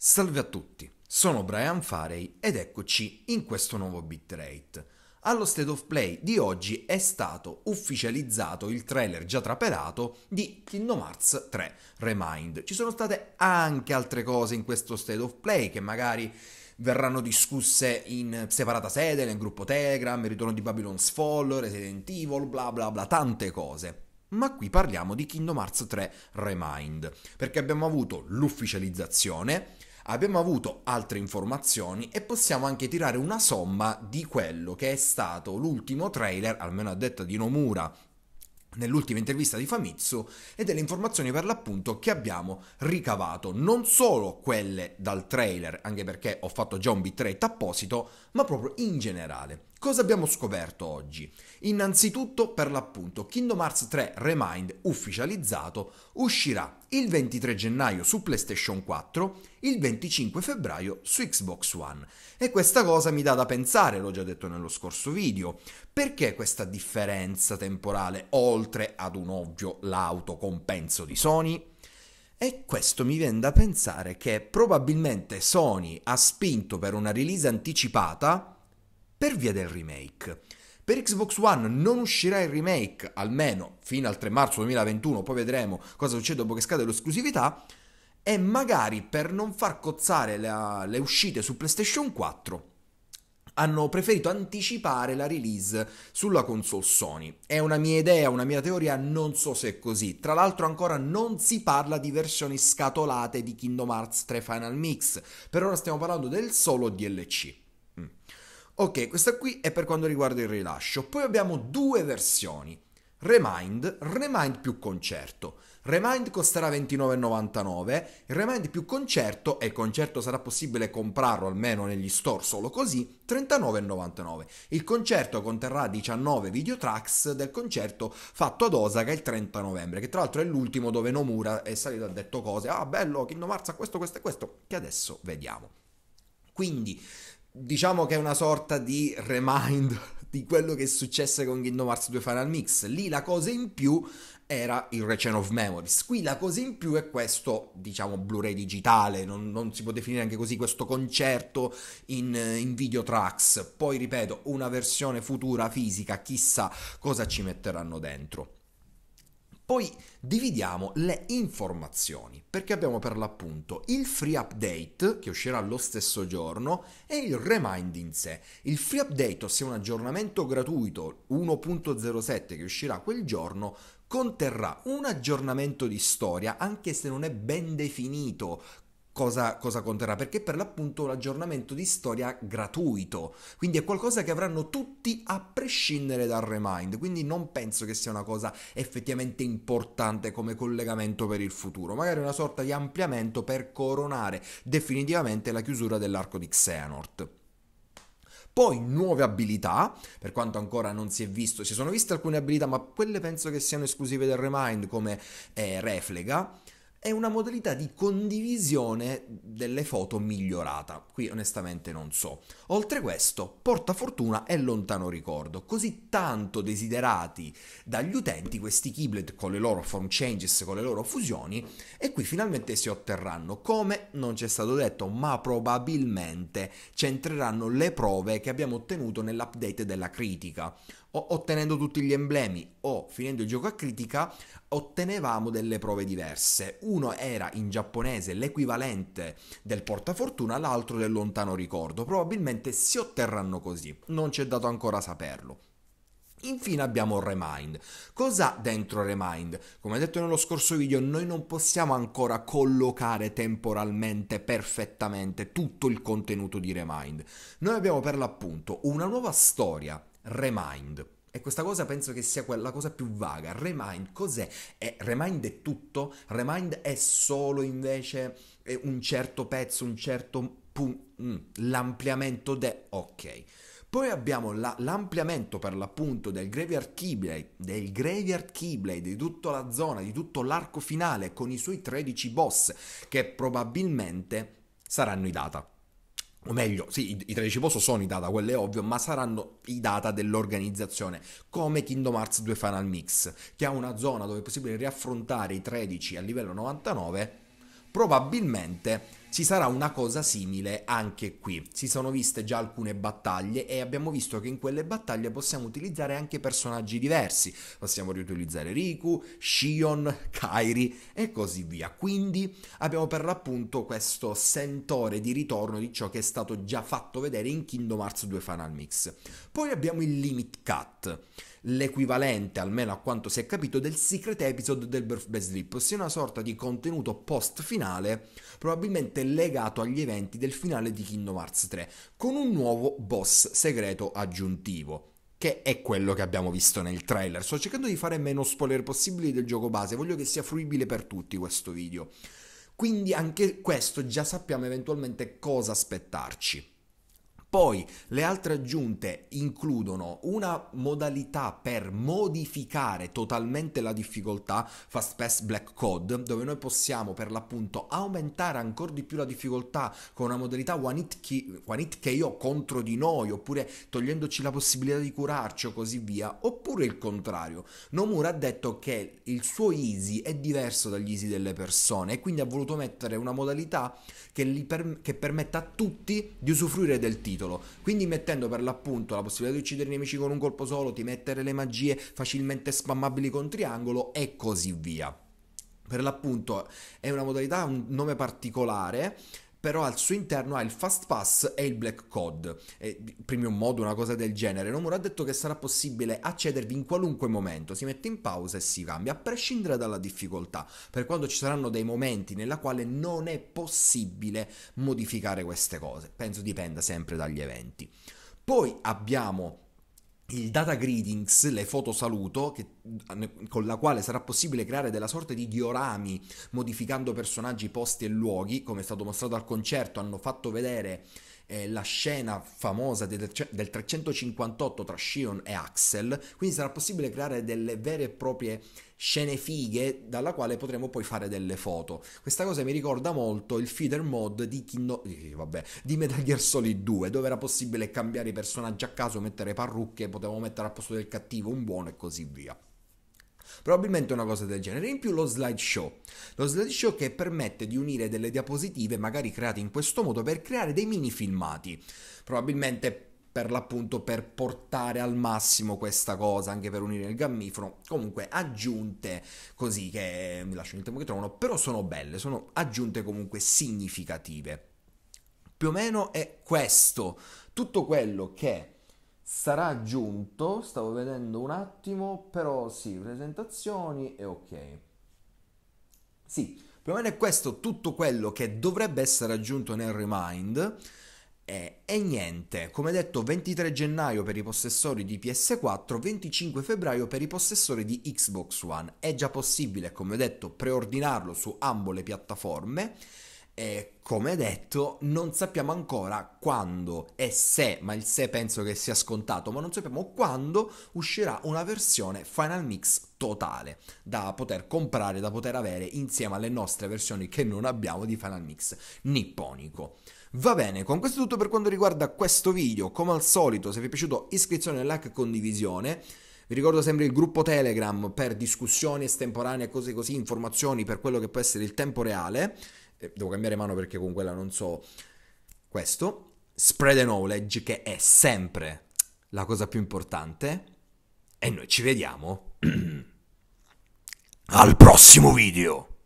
Salve a tutti, sono Brian Farey ed eccoci in questo nuovo bitrate. Allo State of Play di oggi è stato ufficializzato il trailer già trapelato di Kingdom Hearts 3 Remind. Ci sono state anche altre cose in questo State of Play che magari verranno discusse in separata sede, nel gruppo Telegram, il ritorno di Babylon's Fall, Resident Evil, bla bla bla, tante cose. Ma qui parliamo di Kingdom Hearts 3 Remind, perché abbiamo avuto l'ufficializzazione, abbiamo avuto altre informazioni e possiamo anche tirare una somma di quello che è stato l'ultimo trailer, almeno a detta di Nomura nell'ultima intervista di Famitsu e delle informazioni per l'appunto che abbiamo ricavato, non solo quelle dal trailer, anche perché ho fatto già un bitrate apposito, ma proprio in generale. Cosa abbiamo scoperto oggi? Innanzitutto, per l'appunto, Kingdom Hearts 3 Remind ufficializzato uscirà il 23 gennaio su PlayStation 4, il 25 febbraio su Xbox One. E questa cosa mi dà da pensare, l'ho già detto nello scorso video, perché questa differenza temporale oltre ad un ovvio l'autocompenso di Sony? E questo mi viene da pensare che probabilmente Sony ha spinto per una release anticipata per via del remake. Per Xbox One non uscirà il remake, almeno fino al 3 marzo 2021, poi vedremo cosa succede dopo che scade l'esclusività, e magari per non far cozzare la, le uscite su PlayStation 4 hanno preferito anticipare la release sulla console Sony. È una mia idea, una mia teoria, non so se è così. Tra l'altro ancora non si parla di versioni scatolate di Kingdom Hearts 3 Final Mix, per ora stiamo parlando del solo DLC. Ok, questa qui è per quanto riguarda il rilascio. Poi abbiamo due versioni. Remind, Remind più concerto. Remind costerà 29,99, il Remind più concerto, e il concerto sarà possibile comprarlo almeno negli store solo così, 39,99. Il concerto conterrà 19 videotracks del concerto fatto ad Osaka il 30 novembre, che tra l'altro è l'ultimo dove Nomura è salito e ha detto cose, ah bello, Kingdom Hearts ha questo, questo e questo, che adesso vediamo. Quindi diciamo che è una sorta di remind di quello che successe con Kingdom Hearts 2 Final Mix. Lì la cosa in più era il Return of Memories. Qui la cosa in più è questo, diciamo, Blu-ray digitale, non, non si può definire anche così, questo concerto in, in video tracks. Poi, ripeto, una versione futura fisica, chissà cosa ci metteranno dentro. Poi dividiamo le informazioni, perché abbiamo per l'appunto il free update, che uscirà lo stesso giorno, e il remind in sé. Il free update, ossia un aggiornamento gratuito 1.07 che uscirà quel giorno, conterrà un aggiornamento di storia, anche se non è ben definito cosa, cosa conterrà, perché per l'appunto un aggiornamento di storia gratuito, quindi è qualcosa che avranno tutti a prescindere dal remind, quindi non penso che sia una cosa effettivamente importante come collegamento per il futuro, magari una sorta di ampliamento per coronare definitivamente la chiusura dell'arco di Xehanort. Poi nuove abilità, per quanto ancora non si è visto, si sono viste alcune abilità, ma quelle penso che siano esclusive del Remind, come eh, Reflega è una modalità di condivisione delle foto migliorata. Qui onestamente non so. Oltre questo, porta fortuna e lontano ricordo, così tanto desiderati dagli utenti questi Keyblade con le loro form changes, con le loro fusioni, e qui finalmente si otterranno, come non c'è stato detto, ma probabilmente c'entreranno le prove che abbiamo ottenuto nell'update della critica, o ottenendo tutti gli emblemi o finendo il gioco a critica ottenevamo delle prove diverse. Uno era in giapponese l'equivalente del portafortuna, l'altro del lontano ricordo. Probabilmente si otterranno così, non ci è dato ancora saperlo. Infine abbiamo Remind. Cosa dentro Remind? Come detto nello scorso video, noi non possiamo ancora collocare temporalmente perfettamente tutto il contenuto di Remind. Noi abbiamo per l'appunto una nuova storia remind. E questa cosa penso che sia la cosa più vaga. Remind cos'è? Eh, remind è tutto? Remind è solo invece eh, un certo pezzo, un certo punto, mm, l'ampliamento de... Ok. Poi abbiamo la, l'ampliamento per l'appunto del Graveyard Keyblade, del Graveyard Keyblade, di tutta la zona, di tutto l'arco finale con i suoi 13 boss che probabilmente saranno i data o meglio, sì, i, 13 posto sono i data, quello è ovvio, ma saranno i data dell'organizzazione, come Kingdom Hearts 2 Final Mix, che ha una zona dove è possibile riaffrontare i 13 a livello 99, probabilmente ci sarà una cosa simile anche qui. Si sono viste già alcune battaglie e abbiamo visto che in quelle battaglie possiamo utilizzare anche personaggi diversi. Possiamo riutilizzare Riku, Shion, Kairi e così via. Quindi abbiamo per l'appunto questo sentore di ritorno di ciò che è stato già fatto vedere in Kingdom Hearts 2 Final Mix. Poi abbiamo il Limit Cut l'equivalente, almeno a quanto si è capito, del secret episode del Birthday Sleep, ossia una sorta di contenuto post finale, probabilmente strettamente legato agli eventi del finale di Kingdom Hearts 3, con un nuovo boss segreto aggiuntivo che è quello che abbiamo visto nel trailer. Sto cercando di fare meno spoiler possibili del gioco base, voglio che sia fruibile per tutti questo video. Quindi anche questo già sappiamo eventualmente cosa aspettarci. Poi le altre aggiunte includono una modalità per modificare totalmente la difficoltà Fast Pass Black Code, dove noi possiamo per l'appunto aumentare ancora di più la difficoltà con una modalità one hit, key, one KO contro di noi, oppure togliendoci la possibilità di curarci o così via, oppure il contrario. Nomura ha detto che il suo easy è diverso dagli easy delle persone e quindi ha voluto mettere una modalità che, per- che permetta a tutti di usufruire del titolo titolo, quindi mettendo per l'appunto la possibilità di uccidere i nemici con un colpo solo, di mettere le magie facilmente spammabili con triangolo e così via. Per l'appunto è una modalità, un nome particolare però al suo interno ha il Fast Pass e il Black Code, eh, Premium Mode, una cosa del genere. Nomura ha detto che sarà possibile accedervi in qualunque momento, si mette in pausa e si cambia, a prescindere dalla difficoltà, per quando ci saranno dei momenti nella quale non è possibile modificare queste cose. Penso dipenda sempre dagli eventi. Poi abbiamo il data greetings, le foto saluto, che, con la quale sarà possibile creare della sorta di diorami modificando personaggi, posti e luoghi, come è stato mostrato al concerto, hanno fatto vedere eh, la scena famosa del, del 358 tra Shion e Axel, quindi sarà possibile creare delle vere e proprie scene fighe dalla quale potremo poi fare delle foto. Questa cosa mi ricorda molto il feeder mod di, Kino, eh, vabbè, di Metal Gear Solid 2, dove era possibile cambiare i personaggi a caso, mettere parrucche, potevamo mettere a posto del cattivo un buono e così via. Probabilmente una cosa del genere. In più lo slideshow. Lo slideshow che permette di unire delle diapositive, magari create in questo modo, per creare dei mini filmati. Probabilmente per l'appunto per portare al massimo questa cosa, anche per unire il gammifero, comunque aggiunte così che eh, mi lascio il tempo che trovano, però sono belle, sono aggiunte comunque significative. Più o meno è questo, tutto quello che sarà giunto, stavo vedendo un attimo, però sì, presentazioni e ok. Sì, più o meno è questo tutto quello che dovrebbe essere aggiunto nel remind. E, e niente, come detto 23 gennaio per i possessori di PS4, 25 febbraio per i possessori di Xbox One. È già possibile, come detto, preordinarlo su ambo le piattaforme e come detto, non sappiamo ancora quando e se, ma il se penso che sia scontato, ma non sappiamo quando uscirà una versione Final Mix totale da poter comprare, da poter avere insieme alle nostre versioni che non abbiamo di Final Mix nipponico. Va bene, con questo è tutto per quanto riguarda questo video. Come al solito, se vi è piaciuto iscrizione, like e condivisione. Vi ricordo sempre il gruppo Telegram per discussioni estemporanee, cose così, informazioni per quello che può essere il tempo reale devo cambiare mano perché con quella non so questo, spread the knowledge che è sempre la cosa più importante e noi ci vediamo al prossimo video.